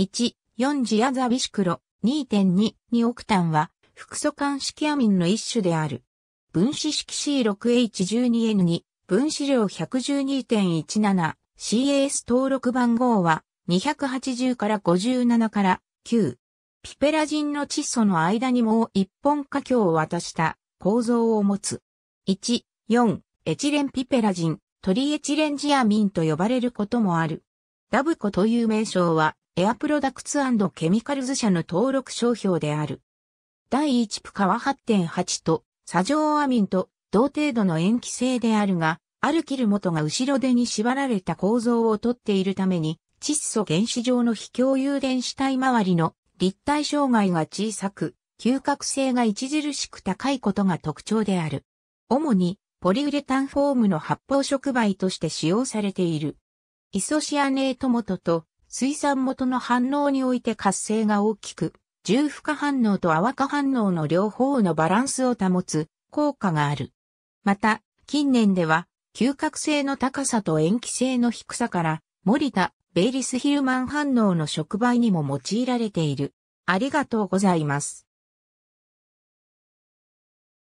1、4次アザビシクロ、2.2、ニオクタンは、複素間式アミンの一種である。分子式 C6H12N2、分子量112.17、CAS 登録番号は、280から57から9。ピペラジンの窒素の間にもう一本化鏡を渡した構造を持つ。1、4、エチレンピペラジン、トリエチレンジアミンと呼ばれることもある。ダブコという名称は、エアプロダクツケミカルズ社の登録商標である。第1プカは8.8と、サジョアミンと同程度の塩基性であるが、アルキル元が後ろ手に縛られた構造をとっているために、窒素原子状の非共有電子体周りの立体障害が小さく、嗅覚性が著しく高いことが特徴である。主にポリウレタンフォームの発泡触媒として使用されている。イソシアネート元と水産元の反応において活性が大きく、重負荷反応と泡化反応の両方のバランスを保つ効果がある。また、近年では、嗅覚性の高さと塩基性の低さから、森田、ベイリスヒルマン反応の触媒にも用いられている。ありがとうございます。